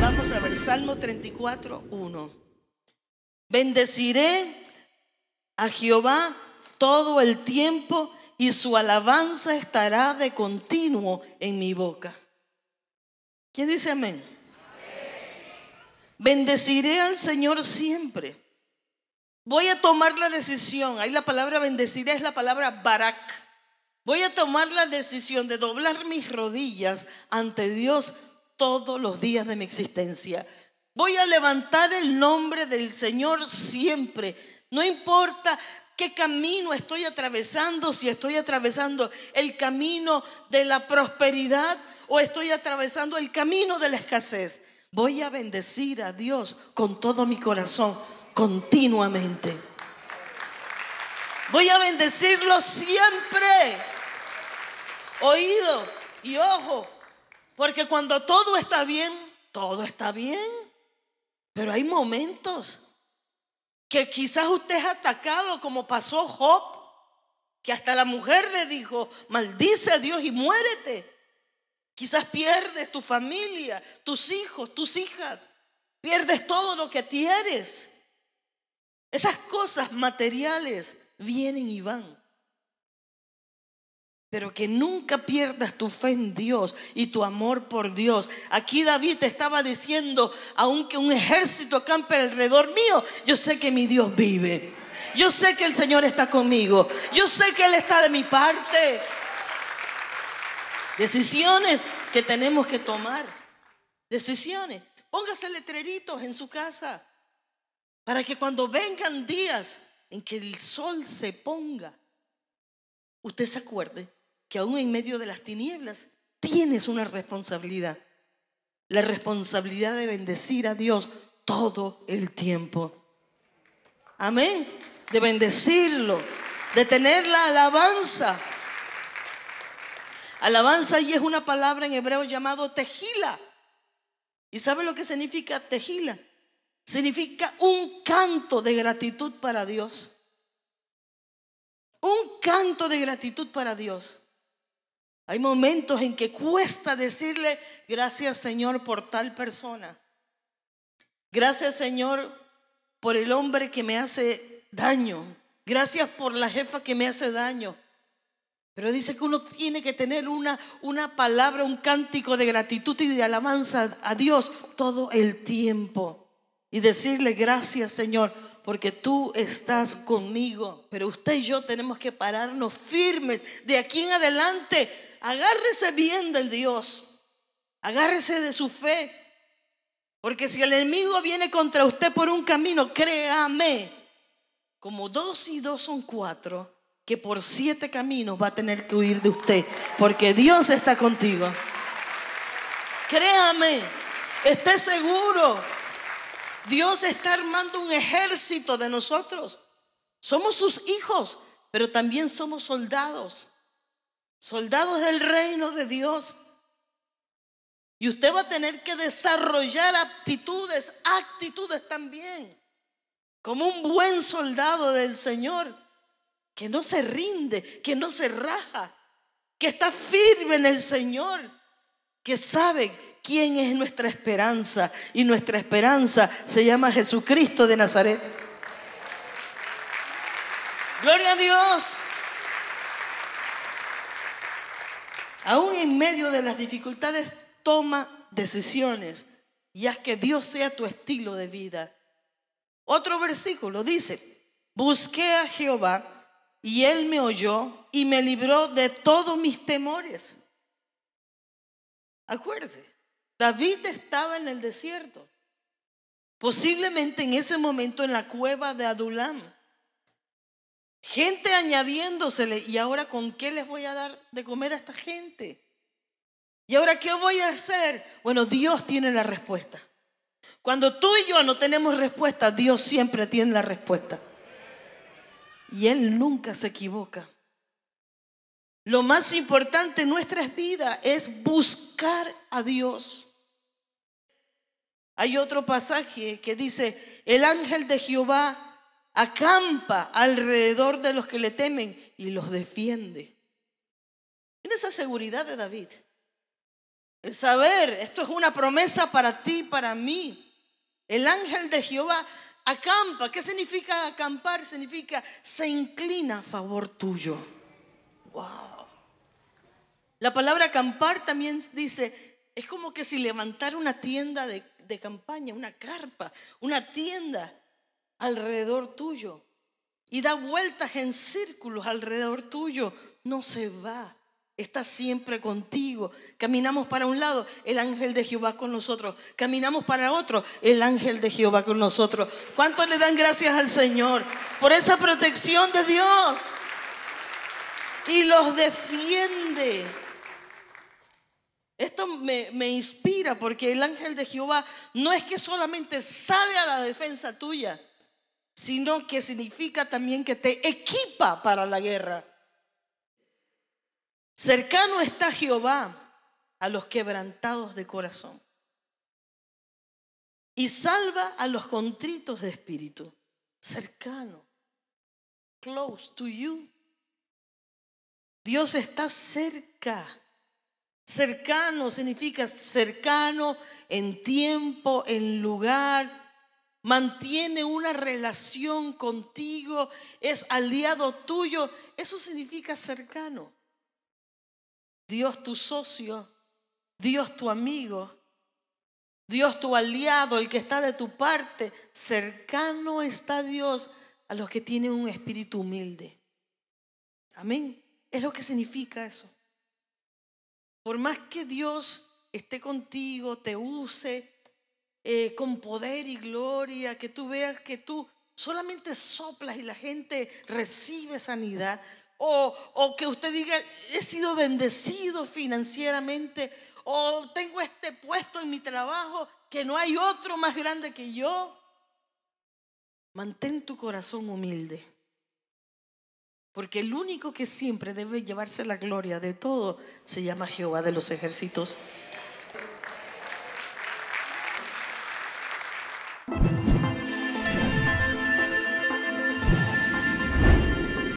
Vamos a ver, Salmo 34, 1. Bendeciré a Jehová todo el tiempo y su alabanza estará de continuo en mi boca. ¿Quién dice amén? Bendeciré al Señor siempre. Voy a tomar la decisión. Ahí la palabra bendeciré es la palabra barak. Voy a tomar la decisión de doblar mis rodillas ante Dios todos los días de mi existencia. Voy a levantar el nombre del Señor siempre. No importa qué camino estoy atravesando, si estoy atravesando el camino de la prosperidad o estoy atravesando el camino de la escasez. Voy a bendecir a Dios con todo mi corazón, continuamente. Voy a bendecirlo siempre oído y ojo. Porque cuando todo está bien, todo está bien. Pero hay momentos que quizás usted es atacado como pasó Job, que hasta la mujer le dijo, maldice a Dios y muérete. Quizás pierdes tu familia, tus hijos, tus hijas, pierdes todo lo que tienes. Esas cosas materiales vienen y van. Pero que nunca pierdas tu fe en Dios y tu amor por Dios. Aquí David te estaba diciendo, aunque un ejército acampe alrededor mío, yo sé que mi Dios vive. Yo sé que el Señor está conmigo. Yo sé que Él está de mi parte. Decisiones que tenemos que tomar. Decisiones. Póngase letreritos en su casa para que cuando vengan días en que el sol se ponga, usted se acuerde que aún en medio de las tinieblas tienes una responsabilidad. La responsabilidad de bendecir a Dios todo el tiempo. Amén. De bendecirlo, de tener la alabanza. Alabanza y es una palabra en hebreo llamado tejila. ¿Y sabe lo que significa tejila? Significa un canto de gratitud para Dios. Un canto de gratitud para Dios. Hay momentos en que cuesta decirle gracias Señor por tal persona. Gracias Señor por el hombre que me hace daño. Gracias por la jefa que me hace daño. Pero dice que uno tiene que tener una, una palabra, un cántico de gratitud y de alabanza a Dios todo el tiempo. Y decirle gracias Señor porque tú estás conmigo. Pero usted y yo tenemos que pararnos firmes de aquí en adelante agárrese bien del Dios, agárrese de su fe, porque si el enemigo viene contra usted por un camino, créame, como dos y dos son cuatro, que por siete caminos va a tener que huir de usted, porque Dios está contigo. Créame, esté seguro, Dios está armando un ejército de nosotros. Somos sus hijos, pero también somos soldados soldados del reino de Dios. Y usted va a tener que desarrollar aptitudes, actitudes también, como un buen soldado del Señor, que no se rinde, que no se raja, que está firme en el Señor, que sabe quién es nuestra esperanza. Y nuestra esperanza se llama Jesucristo de Nazaret. Gloria a Dios. aún en medio de las dificultades, toma decisiones y haz que Dios sea tu estilo de vida. Otro versículo dice, busqué a Jehová y él me oyó y me libró de todos mis temores. Acuérdese, David estaba en el desierto, posiblemente en ese momento en la cueva de Adulam gente añadiéndosele. ¿Y ahora con qué les voy a dar de comer a esta gente? ¿Y ahora qué voy a hacer? Bueno, Dios tiene la respuesta. Cuando tú y yo no tenemos respuesta, Dios siempre tiene la respuesta. Y Él nunca se equivoca. Lo más importante en nuestra vida es buscar a Dios. Hay otro pasaje que dice, el ángel de Jehová acampa alrededor de los que le temen y los defiende. Tiene esa seguridad de David. El saber, esto es una promesa para ti, para mí. El ángel de Jehová acampa. ¿Qué significa acampar? Significa se inclina a favor tuyo. Wow. La palabra acampar también dice, es como que si levantara una tienda de, de campaña, una carpa, una tienda alrededor tuyo y da vueltas en círculos alrededor tuyo, no se va. Está siempre contigo. Caminamos para un lado, el ángel de Jehová con nosotros. Caminamos para otro, el ángel de Jehová con nosotros. ¿Cuánto le dan gracias al Señor por esa protección de Dios? Y los defiende. Esto me, me inspira porque el ángel de Jehová no es que solamente sale a la defensa tuya, sino que significa también que te equipa para la guerra. Cercano está Jehová a los quebrantados de corazón y salva a los contritos de espíritu. Cercano, close to you. Dios está cerca. Cercano significa cercano en tiempo, en lugar, mantiene una relación contigo, es aliado tuyo, eso significa cercano. Dios tu socio, Dios tu amigo, Dios tu aliado, el que está de tu parte. Cercano está Dios a los que tienen un espíritu humilde. Amén. Es lo que significa eso. Por más que Dios esté contigo, te use, eh, con poder y gloria, que tú veas que tú solamente soplas y la gente recibe sanidad. O, o que usted diga, he sido bendecido financieramente, o tengo este puesto en mi trabajo, que no hay otro más grande que yo. Mantén tu corazón humilde. Porque el único que siempre debe llevarse la gloria de todo se llama Jehová de los ejércitos.